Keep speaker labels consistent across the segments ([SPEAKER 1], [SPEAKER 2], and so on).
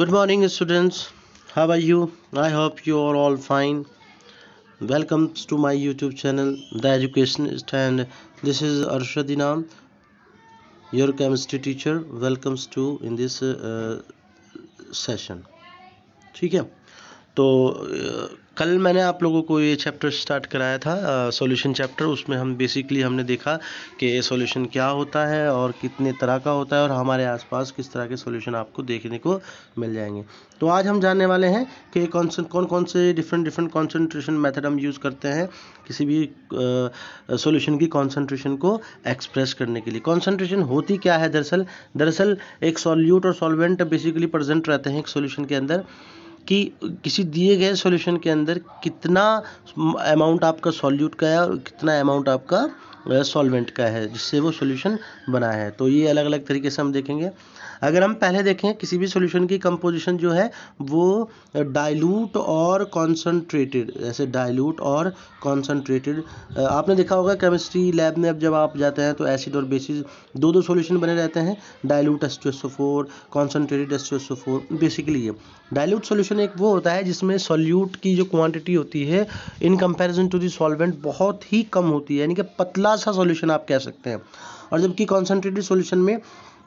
[SPEAKER 1] good morning students how are you i hope you are all fine welcome to my youtube channel the educationist and this is arshad inam your chemistry teacher welcomes to in this uh, session ठीक है तो कल मैंने आप लोगों को ये chapter start कराया था सॉल्यूशन चैप्टर उसमें हम बेसिकली हमने देखा कि ये सॉल्यूशन क्या होता है और कितने तरह का होता है और हमारे आसपास किस तरह के सॉल्यूशन आपको देखने को मिल जाएंगे तो आज हम जानने वाले हैं कि कौन कौन कौन से डिफरेंट डिफरेंट कॉन्सेंट्रेशन मैथड हम यूज़ करते हैं किसी भी सोल्यूशन की कॉन्सेंट्रेशन को एक्सप्रेस करने के लिए कॉन्सेंट्रेशन होती क्या है दरअसल दरअसल एक सॉल्यूट और सॉल्वेंट बेसिकली प्रजेंट रहते हैं एक सोल्यूशन के अंदर कि किसी दिए गए सॉल्यूशन के अंदर कितना अमाउंट आपका सॉल्यूट का है और कितना अमाउंट आपका सॉल्वेंट का है जिससे वो सॉल्यूशन बना है तो ये अलग अलग तरीके से हम देखेंगे अगर हम पहले देखें किसी भी सोल्यूशन की कंपोजिशन जो है वो डाइल्यूट और कॉन्सनट्रेटेड ऐसे डाइल्यूट और कॉन्सनट्रेटेड आपने देखा होगा केमिस्ट्री लैब में अब जब आप जाते हैं तो एसिड और बेसिस दो दो सोल्यूशन बने रहते हैं dilute S two S O four concentrated S two S O four basically ये डाइल्यूट सोल्यूशन एक वो होता है जिसमें सोल्यूट की जो क्वान्टिटी होती है in comparison to the solvent बहुत ही कम होती है यानी कि पतला सा सॉल्यूशन आप कह सकते हैं और जबकि कॉन्सनट्रेटेड सॉल्यूशन में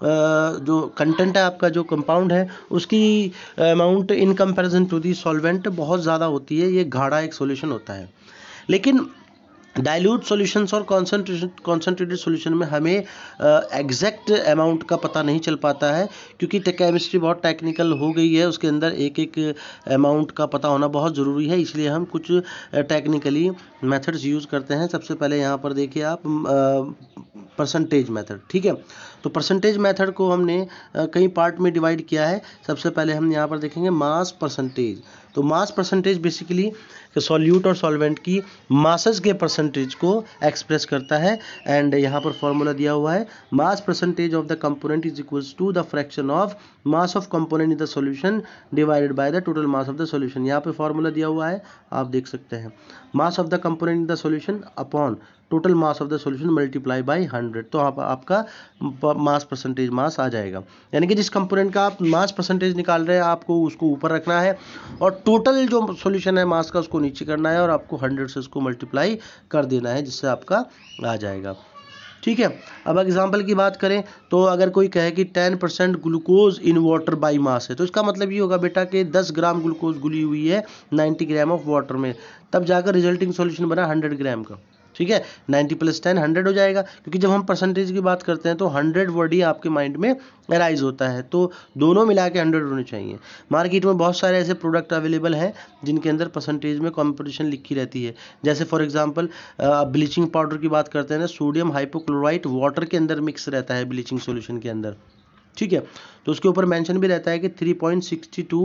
[SPEAKER 1] जो कंटेंट है आपका जो कंपाउंड है उसकी amount in comparison to the solvent बहुत ज़्यादा होती है ये घाड़ा एक सोल्यूशन होता है लेकिन डायल्यूट सॉल्यूशंस और कॉन्सेंट्रेशन कॉन्सेंट्रेटेड सॉल्यूशन में हमें एग्जैक्ट uh, अमाउंट का पता नहीं चल पाता है क्योंकि केमिस्ट्री बहुत टेक्निकल हो गई है उसके अंदर एक एक अमाउंट का पता होना बहुत ज़रूरी है इसलिए हम कुछ टेक्निकली मेथड्स यूज़ करते हैं सबसे पहले यहाँ पर देखिए आप uh, परसेंटेज मेथड ठीक है तो परसेंटेज मेथड को हमने कई पार्ट में डिवाइड किया है सबसे पहले हम यहाँ पर देखेंगे मास परसेंटेज तो मास परसेंटेज बेसिकली सॉल्यूट और सॉल्वेंट की मासस के परसेंटेज को एक्सप्रेस करता है एंड यहाँ पर फॉर्मूला दिया हुआ है mass percentage of the component is equals to the fraction of mass of component in the solution divided by the total mass of the solution यहाँ पर फॉर्मूला दिया हुआ है आप देख सकते हैं mass of the component in the solution upon total mass of the solution multiply by hundred तो आप, आपका मास परसेंटेज मास आ जाएगा यानी कि जिस कंपोनेंट का आप मास परसेंटेज निकाल रहे हैं आपको उसको ऊपर रखना है और टोटल जो सॉल्यूशन है मास का उसको नीचे करना है और आपको हंड्रेड से उसको मल्टीप्लाई कर देना है जिससे आपका आ जाएगा ठीक है अब एग्जाम्पल की बात करें तो अगर कोई कहे कि ten percent glucose in water by mass है तो इसका मतलब ये होगा बेटा कि दस ग्राम ग्लूकोज गुली हुई है नाइन्टी ग्राम ऑफ वाटर में तब जाकर रिजल्टिंग सॉल्यूशन बना हंड्रेड ग्राम का ठीक है नाइन्टी प्लस टेन हंड्रेड हो जाएगा क्योंकि जब हम परसेंटेज की बात करते हैं तो हंड्रेड वर्ड ही आपके माइंड में अराइज होता है तो दोनों मिला के हंड्रेड होने चाहिए मार्केट में बहुत सारे ऐसे प्रोडक्ट अवेलेबल हैं जिनके अंदर परसेंटेज में कॉम्पिटिशन लिखी रहती है जैसे फॉर एग्जाम्पल ब्लीचिंग पाउडर की बात करते हैं ना सोडियम हाइपोक्लोराइट वाटर के अंदर मिक्स रहता है ब्लीचिंग सोल्यूशन के अंदर ठीक है तो उसके ऊपर मेंशन भी रहता है कि 3.62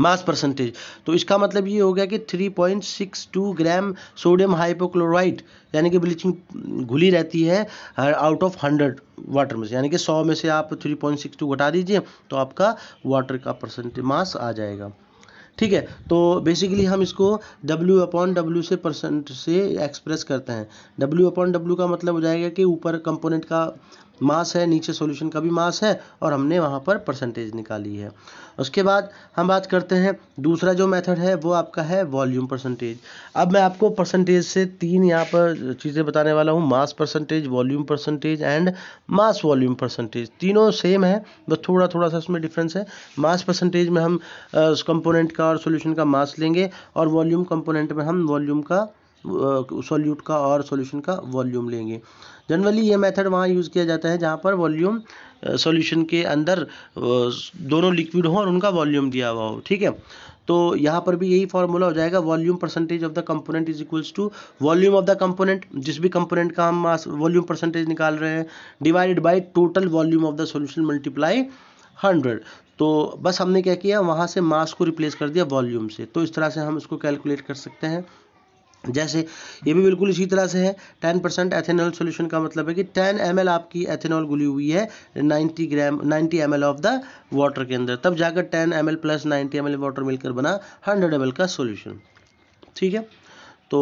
[SPEAKER 1] मास परसेंटेज तो इसका मतलब ये हो गया कि 3.62 ग्राम सोडियम हाइपोक्लोराइड यानी कि ब्लीचिंग घुली रहती है आउट ऑफ 100 वाटर में से यानी कि 100 में से आप 3.62 घटा दीजिए तो आपका वाटर का परसेंटेज मास आ जाएगा ठीक है तो बेसिकली हम इसको W अपॉन डब्ल्यू से परसेंट से एक्सप्रेस करते हैं W अपॉन डब्ल्यू का मतलब हो जाएगा कि ऊपर कंपोनेंट का मास है नीचे सॉल्यूशन का भी मास है और हमने वहाँ पर परसेंटेज निकाली है उसके बाद हम बात करते हैं दूसरा जो मेथड है वो आपका है वॉल्यूम परसेंटेज अब मैं आपको परसेंटेज से तीन यहाँ पर चीज़ें बताने वाला हूँ mass percentage volume percentage and mass volume percentage तीनों सेम है बस थोड़ा थोड़ा सा उसमें डिफरेंस है मास परसेंटेज में हम उस कंपोनेंट का और सोल्यूशन का मास लेंगे और वॉल्यूम कंपोनेंट में हम वॉल्यूम का सोल्यूट का और सोल्यूशन का वॉल्यूम लेंगे जनरली ये मेथड वहाँ यूज़ किया जाता है जहाँ पर वॉल्यूम सॉल्यूशन के अंदर दोनों लिक्विड हों और उनका वॉल्यूम दिया हुआ हो ठीक है तो यहाँ पर भी यही फॉर्मूला हो जाएगा volume percentage of the component is equals to volume of the component जिस भी कंपोनेंट का हम वॉल्यूम परसेंटेज निकाल रहे हैं divided by total volume of the solution multiply hundred तो बस हमने क्या किया वहाँ से मास को रिप्लेस कर दिया वॉल्यूम से तो इस तरह से हम इसको कैलकुलेट कर सकते हैं जैसे ये भी बिल्कुल इसी तरह से है टेन परसेंट एथेनॉल सोल्यूशन का मतलब है कि टेन एम आपकी एथेनॉल गुली हुई है ninety gram ninety M of the water के अंदर तब जाकर ten M plus ninety M water मिलकर बना हंड्रेड एम का सोल्यूशन ठीक है तो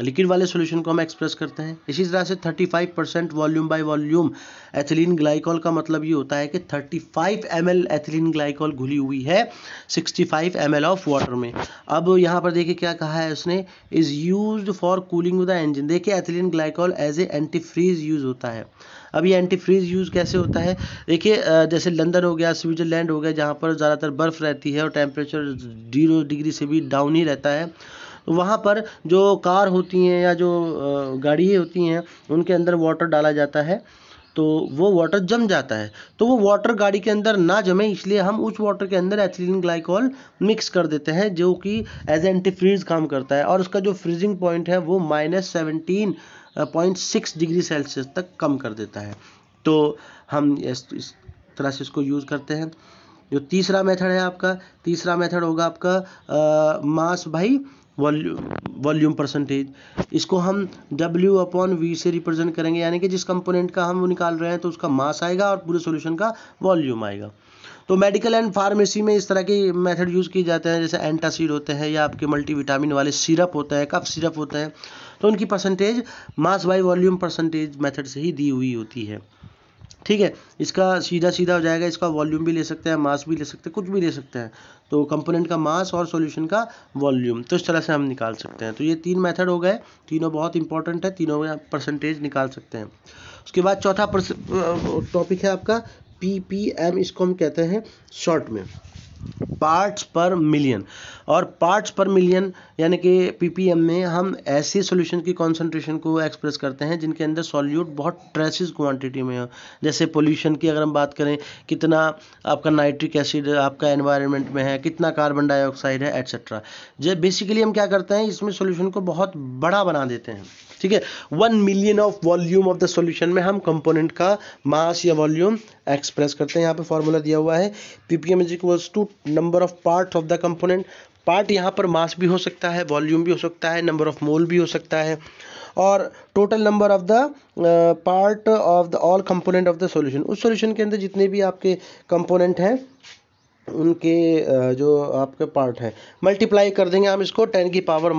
[SPEAKER 1] लिक्विड वाले सॉल्यूशन को हम एक्सप्रेस करते हैं इसी तरह से 35 percent volume by volume ethylene glycol का मतलब ये होता है कि 35 एम एल एथिलीन ग्लाइकॉल घुली हुई है 65 एम एल ऑफ वाटर में अब यहाँ पर देखिए क्या कहा है उसने is use for cooling the engine देखिए ethylene glycol as a antifreeze use होता है अब ये एंटी फ्रीज यूज़ कैसे होता है देखिए जैसे लंदन हो गया स्विट्ज़रलैंड हो गया जहाँ पर ज़्यादातर बर्फ़ रहती है और टेम्परेचर जीरो डिग्री से भी डाउन ही रहता है वहाँ पर जो कार होती हैं या जो गाड़ी होती हैं उनके अंदर वाटर डाला जाता है तो वो वाटर जम जाता है तो वो वाटर गाड़ी के अंदर ना जमे इसलिए हम उस वाटर के अंदर एथिलीन ग्लाइकॉल मिक्स कर देते हैं जो कि एज एंटी फ्रीज काम करता है और उसका जो फ्रीजिंग पॉइंट है वो minus seventeen point six degree Celsius तक कम कर देता है तो हम इस, तरह से इसको यूज़ करते हैं जो तीसरा मेथड है आपका तीसरा मेथड होगा आपका आ, मास भाई वॉल्यूम परसेंटेज इसको हम W अपॉन V से रिप्रेजेंट करेंगे यानी कि जिस कंपोनेंट का हम निकाल रहे हैं तो उसका मास आएगा और पूरे सॉल्यूशन का वॉल्यूम आएगा तो मेडिकल एंड फार्मेसी में इस तरह के मेथड यूज़ किए जाते हैं जैसे एंटासिड होते हैं या आपके मल्टीविटामिन वाले सिरप होते हैं कफ सिरप होते हैं तो उनकी percentage mass by volume percentage method से ही दी हुई होती है ठीक है इसका सीधा सीधा हो जाएगा इसका वॉल्यूम भी ले सकते हैं मास भी ले सकते हैं कुछ भी ले सकते हैं तो कंपोनेंट का मास और सॉल्यूशन का वॉल्यूम तो इस तरह से हम निकाल सकते हैं तो ये तीन मेथड हो गए तीनों बहुत इंपॉर्टेंट है तीनों में परसेंटेज निकाल सकते हैं उसके बाद चौथा टॉपिक है आपका पी पी एम इसको हम कहते हैं शॉर्ट में पार्ट्स पर मिलियन और पार्ट्स पर मिलियन यानी कि पीपीएम में हम ऐसे सॉल्यूशन की कॉन्सेंट्रेशन को एक्सप्रेस करते हैं जिनके अंदर सॉल्यूट बहुत ट्रेसिस क्वांटिटी में हो जैसे पोल्यूशन की अगर हम बात करें कितना आपका नाइट्रिक एसिड आपका एनवायरनमेंट में है कितना कार्बन डाइऑक्साइड है एट्सेट्रा जो बेसिकली हम क्या करते हैं इसमें सोल्यूशन को बहुत बड़ा बना देते हैं ठीक है one million of volume of the solution में हम कंपोनेंट का मास या वॉल्यूम एक्सप्रेस करते हैं यहाँ पे फॉर्मूला दिया हुआ है PPM equals to number of part of the component part यहाँ पर मास भी हो सकता है वॉल्यूम भी हो सकता है नंबर ऑफ मोल भी हो सकता है और total number of the part of the all component of the solution उस सॉल्यूशन के अंदर जितने भी आपके कंपोनेंट हैं उनके जो आपके पार्ट है मल्टीप्लाई कर देंगे हम इसको टेन की पावर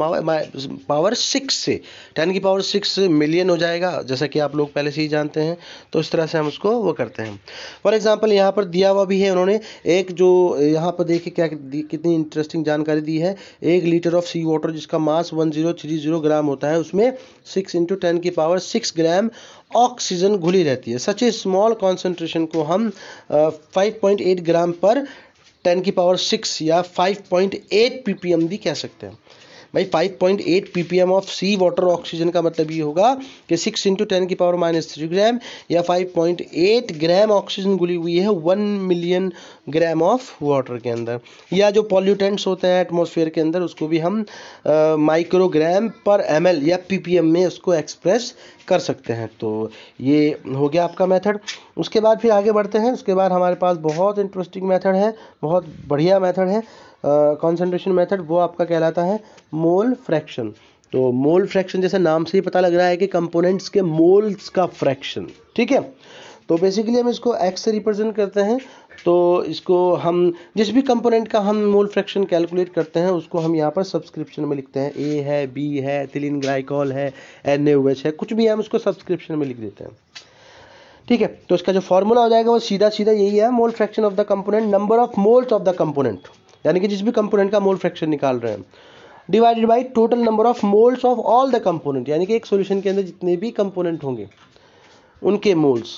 [SPEAKER 1] पावर सिक्स से टेन की पावर सिक्स मिलियन हो जाएगा जैसा कि आप लोग पहले से ही जानते हैं तो इस तरह से हम उसको वो करते हैं फॉर एग्जांपल यहाँ पर दिया हुआ भी है उन्होंने एक जो यहाँ पर देखिए क्या कितनी इंटरेस्टिंग जानकारी दी है एक लीटर ऑफ सी वाटर जिसका मास वन जीरो जीरो ग्राम होता है उसमें सिक्स इंटू टेन की पावर सिक्स ग्राम ऑक्सीजन घुली रहती है सच ए स्मॉल कॉन्सेंट्रेशन को हम फाइव पॉइंट एट ग्राम पर टेन की पावर सिक्स या five point eight P P M भी कह सकते हैं भाई 5.8 ppm of sea water oxygen का मतलब ये होगा कि 6 इंटू टेन की पावर माइनस थ्री ग्राम या 5.8 ग्राम ऑक्सीजन गुली हुई है one million gram of water के अंदर या जो पॉल्यूटेंट्स होते हैं एटमोसफेयर के अंदर उसको भी हम माइक्रोग्राम पर एम या पी में उसको एक्सप्रेस कर सकते हैं तो ये हो गया आपका मेथड उसके बाद फिर आगे बढ़ते हैं उसके बाद हमारे पास बहुत इंटरेस्टिंग मेथड है बहुत बढ़िया मेथड है कॉन्सेंट्रेशन मेथड वो आपका कहलाता है मोल फ्रैक्शन तो मोल फ्रैक्शन जैसे नाम से ही पता लग रहा है कि कंपोनेंट्स के मोल्स का फ्रैक्शन ठीक है तो बेसिकली हम इसको एक्स से रिप्रेजेंट करते हैं तो इसको हम जिस भी कंपोनेंट का हम मोल फ्रैक्शन कैलकुलेट करते हैं उसको हम यहाँ पर सब्सक्रिप्शन में लिखते हैं ए है बी है तिलिन ग्लाइकॉल है एन है कुछ भी हम उसको सब्सक्रिप्शन में लिख देते हैं ठीक है तो इसका जो फॉर्मूला हो जाएगा वो सीधा सीधा यही है mole fraction of the component number of moles of the component यानी कि जिस भी कंपोनेंट का मोल फ्रैक्शन निकाल रहे हैं divided by total number of moles of all the component यानी कि एक सोल्यूशन के अंदर जितने भी कंपोनेंट होंगे उनके मोल्स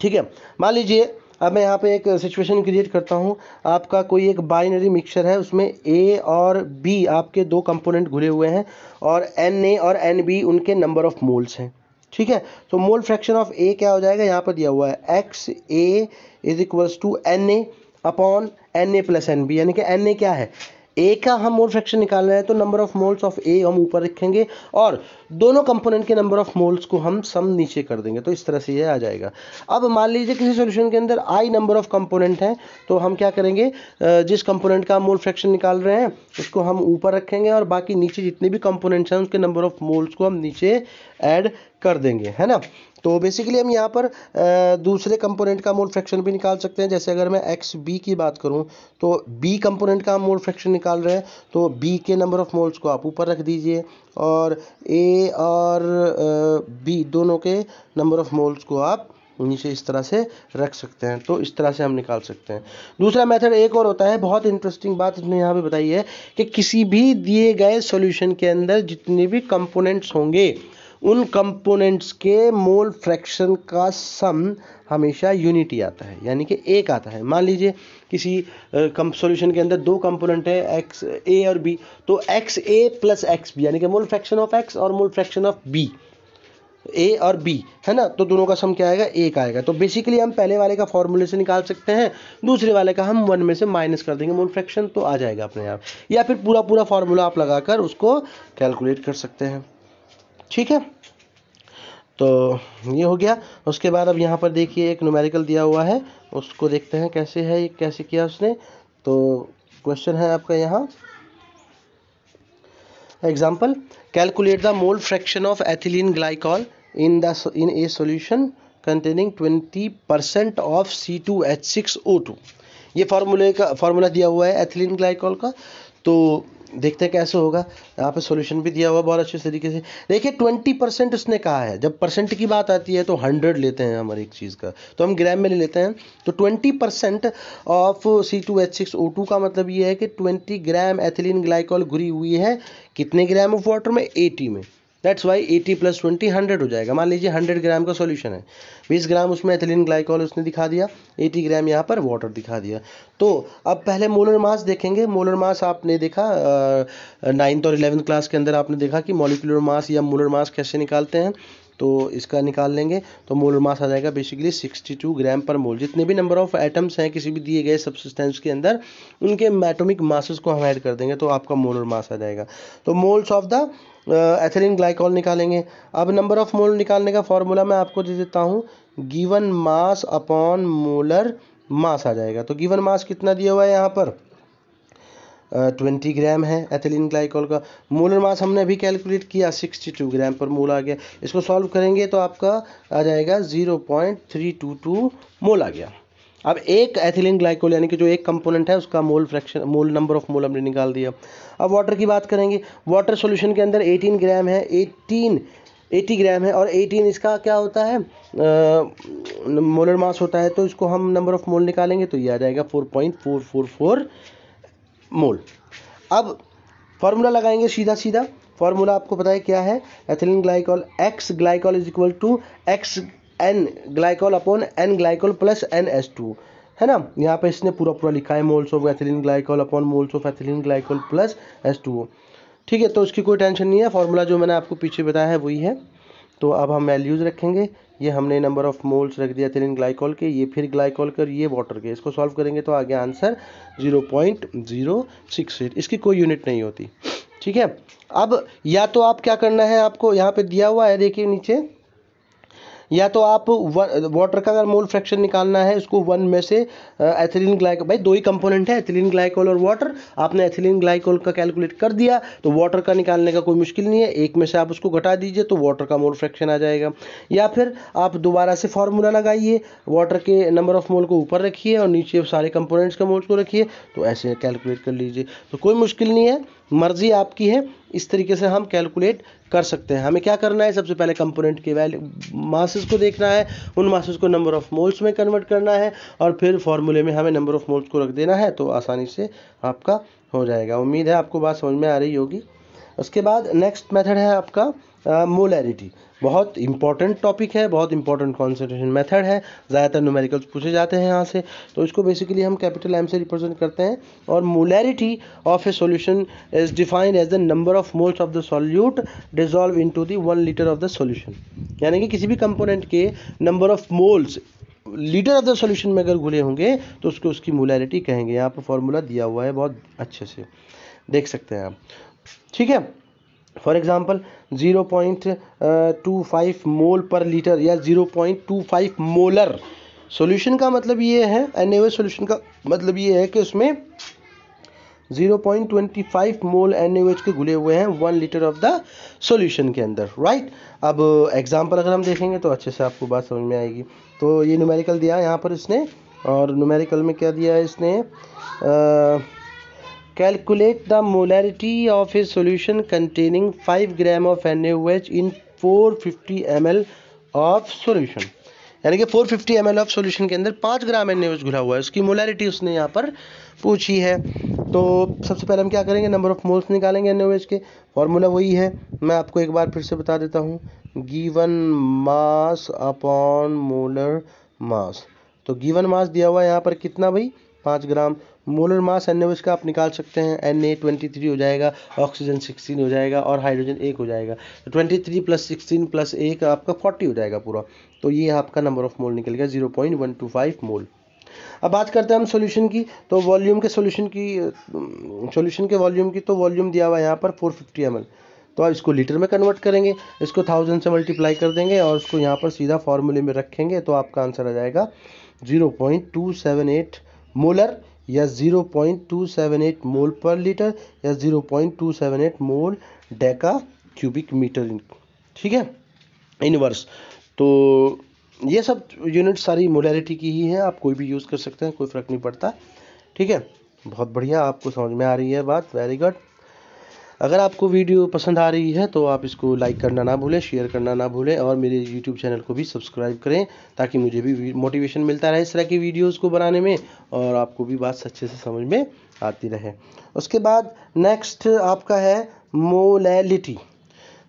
[SPEAKER 1] ठीक है मान लीजिए अब मैं यहाँ पे एक सिचुएशन क्रिएट करता हूँ आपका कोई एक बाइनरी मिक्सचर है उसमें ए और बी आपके दो कंपोनेंट घुले हुए हैं और एन ए और एन बी उनके नंबर ऑफ मोल्स हैं ठीक है तो मोल फ्रैक्शन ऑफ ए क्या हो जाएगा यहाँ पर दिया हुआ है X A is equals to N A upon N A plus N B यानी कि एन ए क्या है ए का हम मोल फ्रैक्शन निकाल रहे हैं तो number of moles of A हम ऊपर रखेंगे और दोनों कंपोनेंट के नंबर ऑफ मोल्स को हम सम नीचे कर देंगे तो इस तरह से ये आ जाएगा अब मान लीजिए किसी सॉल्यूशन के अंदर आई नंबर ऑफ कंपोनेंट हैं तो हम क्या करेंगे जिस कंपोनेंट का मोल फ्रैक्शन निकाल रहे हैं उसको हम ऊपर रखेंगे और बाकी नीचे जितने भी कंपोनेंट्स हैं उसके नंबर ऑफ मोल्स को हम नीचे ऐड कर देंगे है ना तो बेसिकली हम यहाँ पर दूसरे कंपोनेंट का मोल फ्रैक्शन भी निकाल सकते हैं जैसे अगर मैं एक्स बी की बात करूँ तो बी कंपोनेंट का हम मोल फ्रैक्शन निकाल रहे हैं तो बी के नंबर ऑफ़ मोल्स को आप ऊपर रख दीजिए और ए और बी दोनों के नंबर ऑफ़ मोल्स को आप नीचे इस तरह से रख सकते हैं तो इस तरह से हम निकाल सकते हैं दूसरा मेथड एक और होता है बहुत इंटरेस्टिंग बात इसने यहाँ पे बताई है कि किसी भी दिए गए सॉल्यूशन के अंदर जितने भी कंपोनेंट्स होंगे उन कंपोनेंट्स के मोल फ्रैक्शन का सम हमेशा यूनिटी आता है यानी कि एक आता है मान लीजिए किसी कम सॉल्यूशन के अंदर दो कंपोनेंट है एक्स ए और बी तो X A plus X B यानी कि मोल फ्रैक्शन ऑफ एक्स और mole fraction of B A और बी है ना तो दोनों का सम क्या आएगा एक आएगा तो बेसिकली हम पहले वाले का फॉर्मूले से निकाल सकते हैं दूसरे वाले का हम वन में से माइनस कर देंगे मोल फ्रैक्शन तो आ जाएगा अपने आप या फिर पूरा पूरा फार्मूला आप लगाकर उसको कैलकुलेट कर सकते हैं ठीक है तो ये हो गया उसके बाद अब यहाँ पर देखिए एक नोमेरिकल दिया हुआ है उसको देखते हैं कैसे है कैसे किया उसने तो क्वेश्चन है आपका यहाँ example calculate the mole fraction of ethylene glycol in the in a solution containing twenty percent of C two H six O two ये फार्मूले का फार्मूला दिया हुआ है एथिलीन ग्लाइकॉल का तो देखते हैं कैसे होगा यहाँ पे सोल्यूशन भी दिया हुआ बहुत अच्छे तरीके से देखिए ट्वेंटी परसेंट उसने कहा है जब परसेंट की बात आती है तो हंड्रेड लेते हैं हमारे एक चीज़ का तो हम ग्राम में ले लेते हैं तो twenty percent of C two H six O two का मतलब ये है कि ट्वेंटी ग्राम एथिलीन ग्लाइकॉल घुरी हुई है कितने ग्राम ऑफ वाटर में एटी में that's why eighty plus twenty hundred हो जाएगा मान लीजिए हंड्रेड ग्राम का सॉल्यूशन है बीस ग्राम उसमें एथिलीन ग्लाइकॉल उसने दिखा दिया एटी ग्राम यहाँ पर वाटर दिखा दिया तो अब पहले मोलर मास देखेंगे मोलर मास आपने देखा नाइन्थ और इलेवंथ क्लास के अंदर आपने देखा कि मोलिकुलर मास या मोलर मास कैसे निकालते हैं तो इसका निकाल लेंगे तो मोलर मास आ जाएगा बेसिकली 62 ग्राम पर मोल जितने भी नंबर ऑफ एटम्स हैं किसी भी दिए गए सब्सटेंस के अंदर उनके मैटोमिक मासेस को हम ऐड कर देंगे तो आपका मोलर मास आ जाएगा तो moles of the ethylene glycol निकालेंगे अब नंबर ऑफ मोल निकालने का फॉर्मूला मैं आपको दे देता हूँ given mass upon molar mass आ जाएगा तो गिवन मास कितना दिया हुआ है यहाँ पर ट्वेंटी ग्राम है एथिलीन ग्लाइकॉल का मोलर मास हमने अभी कैलकुलेट किया सिक्सटी टू ग्राम पर मोल आ गया इसको सॉल्व करेंगे तो आपका आ जाएगा zero point three two two mole आ गया अब एक एथिलीन ग्लाइकोल यानी कि जो एक कंपोनेंट है उसका mole fraction mole number of mole हमने निकाल दिया अब वाटर की बात करेंगे वाटर सोल्यूशन के अंदर एटीन ग्राम है एटीन 80 ग्राम है और 18 इसका क्या होता है मोलर मास होता है तो इसको हम नंबर ऑफ मोल निकालेंगे तो ये आ जाएगा 4.444 मोल अब फार्मूला लगाएंगे सीधा सीधा फार्मूला आपको पता है क्या है ethylene glycol X glycol is equal to X N glycol upon N glycol plus N S two है ना यहाँ पे इसने पूरा पूरा लिखा है moles of ethylene glycol upon moles of ethylene glycol plus S two ठीक है तो उसकी कोई टेंशन नहीं है फार्मूला जो मैंने आपको पीछे बताया है वही है तो अब हम वैल्यूज़ रखेंगे ये हमने नंबर ऑफ मोल्स रख दिया थे ग्लाइकॉल के ये फिर ग्लाइकॉल के और ये वाटर के इसको सॉल्व करेंगे तो आ गया answer zero point zero six eight इसकी कोई यूनिट नहीं होती ठीक है अब या तो आप क्या करना है आपको यहाँ पे दिया हुआ है देखिए नीचे या तो आप वाटर का अगर मोल फ्रैक्शन निकालना है उसको वन में से एथिलीन ग्लाइकोल भाई दो ही कंपोनेंट है एथिलीन ग्लाइकोल और वाटर आपने एथिलीन ग्लाइकोल का कैलकुलेट कर दिया तो वाटर का निकालने का कोई मुश्किल नहीं है एक में से आप उसको घटा दीजिए तो वाटर का मोल फ्रैक्शन आ जाएगा या फिर आप दोबारा से फॉर्मूला लगाइए वाटर के नंबर ऑफ मोल को ऊपर रखिए और नीचे सारे कंपोनेंट्स के मोल्स को रखिए तो ऐसे कैलकुलेट कर लीजिए तो कोई मुश्किल नहीं है मर्जी आपकी है इस तरीके से हम कैलकुलेट कर सकते हैं हमें क्या करना है सबसे पहले कंपोनेंट के वैल्यू मासेस को देखना है उन मासेस को नंबर ऑफ मोल्स में कन्वर्ट करना है और फिर फॉर्मूले में हमें नंबर ऑफ मोल्स को रख देना है तो आसानी से आपका हो जाएगा उम्मीद है आपको बात समझ में आ रही होगी उसके बाद नेक्स्ट मेथड है आपका मोलैरिटी बहुत इंपॉर्टेंट टॉपिक है बहुत इंपॉर्टेंट कॉन्सेंट्रेशन मेथड है ज़्यादातर न्यूमेरिकल्स पूछे जाते हैं यहाँ से तो इसको बेसिकली हम कैपिटल एम से रिप्रेजेंट करते हैं और molarity of a solution is defined as the number of moles of the solute dissolve in to than litre of the solution यानी कि किसी भी कंपोनेंट के number of moles litre of the solution में अगर घुले होंगे तो उसको उसकी मोलैरिटी कहेंगे यहाँ पर फॉर्मूला दिया हुआ है बहुत अच्छे से देख सकते हैं आप ठीक है for example zero point two five mole per litre या zero point two five molar solution का मतलब ये है एनएवल सॉल्यूशन का मतलब ये है कि उसमें 0.25 मोल एन के घुले हुए हैं one litre of the solution के अंदर राइट अब एग्जांपल अगर हम देखेंगे तो अच्छे से आपको बात समझ में आएगी तो ये न्यूमेरिकल दिया है यहाँ पर इसने और न्यूमेरिकल में क्या दिया है इसने ah, uh, of a solution containing five gram of 5 H in four fifty 450 L of solution यानी कि 450 फिफ्टी एम ऑफ सोल्यूशन के अंदर पाँच ग्राम एन घुला हुआ है उसकी मोलैरिटी उसने यहाँ पर पूछी है तो सबसे पहले हम क्या करेंगे नंबर ऑफ मोल्स निकालेंगे एन के फॉर्मूला वही है मैं आपको एक बार फिर से बता देता हूँ given mass upon molar mass तो गीवन मास दिया हुआ है यहाँ पर कितना भाई पाँच ग्राम मोलर मास एन का आप निकाल सकते हैं एन ए ट्वेंटी थ्री हो जाएगा ऑक्सीजन सिक्सटीन हो जाएगा और हाइड्रोजन एक हो जाएगा तो twenty three plus sixteen plus एक आपका फोर्टी हो जाएगा पूरा तो ये आपका नंबर ऑफ मोल निकल गया zero point one two five mole अब बात करते हैं हम सॉल्यूशन की तो वॉल्यूम के सॉल्यूशन की सॉल्यूशन के वॉल्यूम की तो वॉल्यूम दिया हुआ है यहाँ पर फोर फिफ्टी एम एल तो आप इसको लीटर में कन्वर्ट करेंगे इसको थाउजेंड से मल्टीप्लाई कर देंगे और उसको यहाँ पर सीधा फॉर्मूले में रखेंगे तो आपका आंसर आ जाएगा zero point two seven eight molar या 0.278 मोल पर लीटर या 0.278 मोल डेका क्यूबिक मीटर ठीक है इनवर्स तो ये सब यूनिट सारी मोलरिटी की ही है आप कोई भी यूज़ कर सकते हैं कोई फ़र्क नहीं पड़ता ठीक है बहुत बढ़िया आपको समझ में आ रही है बात वेरी गुड अगर आपको वीडियो पसंद आ रही है तो आप इसको लाइक करना ना भूलें शेयर करना ना भूलें और मेरे यूट्यूब चैनल को भी सब्सक्राइब करें ताकि मुझे भी मोटिवेशन मिलता रहे इस तरह की वीडियोज़ को बनाने में और आपको भी बात अच्छे से समझ में आती रहे उसके बाद नेक्स्ट आपका है मोलैलिटी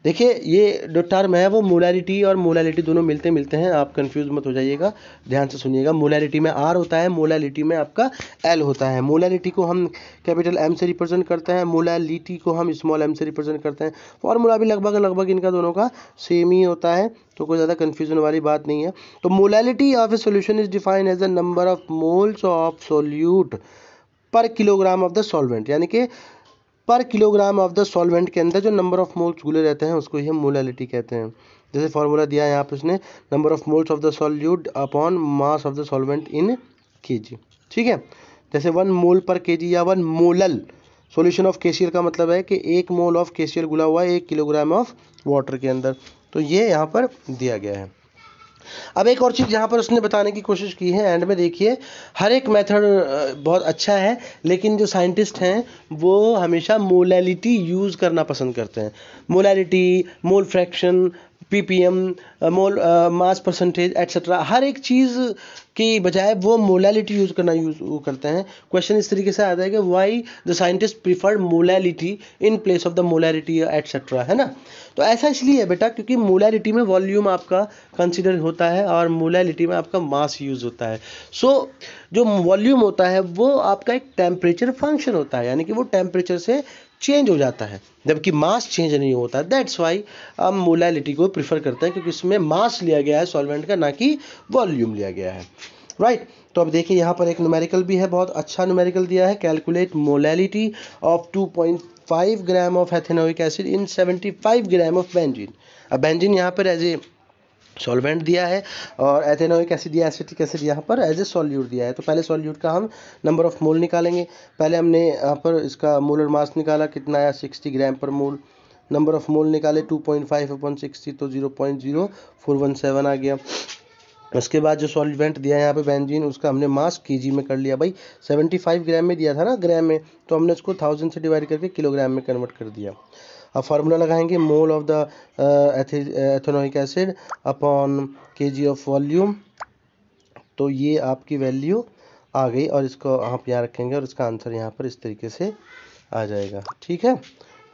[SPEAKER 1] देखिए ये जो टर्म है वो मोलैलिटी और मोलैलिटी दोनों मिलते मिलते हैं आप कंफ्यूज मत हो जाइएगा ध्यान से सुनिएगा मोलैलिटी में आर होता है मोलैलिटी में आपका एल होता है मोलैलिटी को हम कैपिटल एम से रिप्रेजेंट करते हैं मोलैलिटी को हम स्मॉल एम से रिप्रेजेंट करते हैं फॉर्मूला भी लगभग लगभग इनका दोनों का सेम ही होता है तो कोई ज़्यादा कन्फ्यूजन वाली बात नहीं है तो molality of a solution is defined as a number of moles of solute per kilogram of the solvent यानी कि पर किलोग्राम ऑफ द सॉल्वेंट के अंदर जो नंबर ऑफ मोल्स घुले रहते हैं उसको ही हम मोलैलिटी कहते हैं जैसे फार्मूला दिया है यहाँ पर उसने number of moles of the solute upon mass of the solvent इन के ठीक है जैसे वन मोल पर के या वन मोलल सॉल्यूशन ऑफ केशियर का मतलब है कि एक मोल ऑफ केशियर घुला हुआ है एक किलोग्राम ऑफ वाटर के अंदर तो ये यहाँ पर दिया गया है अब एक और चीज़ यहाँ पर उसने बताने की कोशिश की है एंड में देखिए हर एक मेथड बहुत अच्छा है लेकिन जो साइंटिस्ट हैं वो हमेशा मोलैलिटी यूज़ करना पसंद करते हैं molality mole fraction ppm mole mass percentage etcetera हर एक चीज़ की बजाय वो मोलैलिटी यूज़ करना यूज करते हैं क्वेश्चन इस तरीके से आता है कि why the scientist preferred molality in place of the molality etcetera है ना तो ऐसा इसलिए है बेटा क्योंकि मोलैलिटी में वॉल्यूम आपका कंसिडर होता है और मोलैलिटी में आपका मास यूज़ होता है सो so, जो वॉल्यूम होता है वो आपका एक टेम्परेचर फंक्शन होता है यानी कि वो टेम्परेचर से चेंज हो जाता है जबकि मास चेंज नहीं होता दैट्स वाई हम मोलैलिटी को प्रीफर करते हैं क्योंकि इसमें मास लिया गया है सॉल्वेंट का ना कि वॉल्यूम लिया गया है राइट right. तो अब देखिए यहाँ पर एक न्यूमेरिकल भी है बहुत अच्छा न्यूमेरिकल दिया है calculate molality of 2.5 gram of ethanoic acid in 75 gram of benzene अब बेंजीन यहाँ पर एज ए सॉल्वेंट दिया है और एथेनोइक एसिड दिया एसिटिक एसिड यहाँ पर एज ए सॉल्यूट दिया है तो पहले सॉल्यूट का हम नंबर ऑफ मोल निकालेंगे पहले हमने यहाँ पर इसका मोलर मास निकाला कितना आया सिक्सटी ग्राम पर मोल नंबर ऑफ मोल निकाले two point five upon sixty तो zero point zero four one seven आ गया उसके बाद जो सॉल्वेंट दिया है यहाँ पे बेंजीन उसका हमने मास केजी में कर लिया भाई सेवेंटी फाइव ग्राम में दिया था ना ग्राम में तो हमने उसको थाउजेंड से डिवाइड करके किलोग्राम में कन्वर्ट कर दिया अब फार्मूला लगाएंगे mole of the ethanoic acid upon k g of volume तो ये आपकी वैल्यू आ गई और इसको आप यहाँ रखेंगे और इसका आंसर यहाँ पर इस तरीके से आ जाएगा ठीक है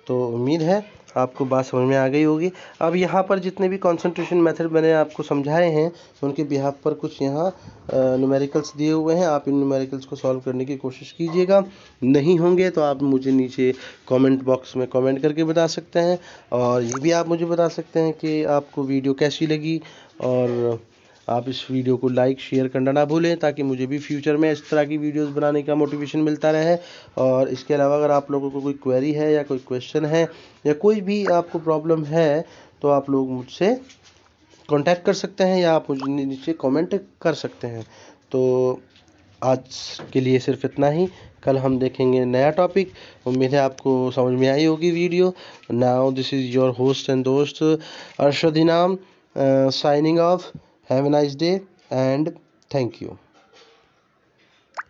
[SPEAKER 1] तो उम्मीद है आपको बात समझ में आ गई होगी अब यहाँ पर जितने भी कॉन्सेंट्रेशन मेथड मैंने आपको समझाए हैं उनके बिहाफ पर कुछ यहाँ न्यूमेरिकल्स दिए हुए हैं आप इन न्यूमेरिकल्स को सॉल्व करने की कोशिश कीजिएगा नहीं होंगे तो आप मुझे नीचे कमेंट बॉक्स में कमेंट करके बता सकते हैं और ये भी आप मुझे बता सकते हैं कि आपको वीडियो कैसी लगी और आप इस वीडियो को लाइक शेयर करना ना भूलें ताकि मुझे भी फ्यूचर में इस तरह की वीडियोस बनाने का मोटिवेशन मिलता रहे और इसके अलावा अगर आप लोगों को कोई क्वेरी है या कोई क्वेश्चन है या कोई भी आपको प्रॉब्लम है तो आप लोग मुझसे कॉन्टैक्ट कर सकते हैं या आप मुझे नीचे कॉमेंट कर सकते हैं तो आज के लिए सिर्फ इतना ही कल हम देखेंगे नया टॉपिक उम्मीद है आपको समझ में आई होगी video now this is your host and दोस्त Arshad Inam signing off Have a nice day and thank you.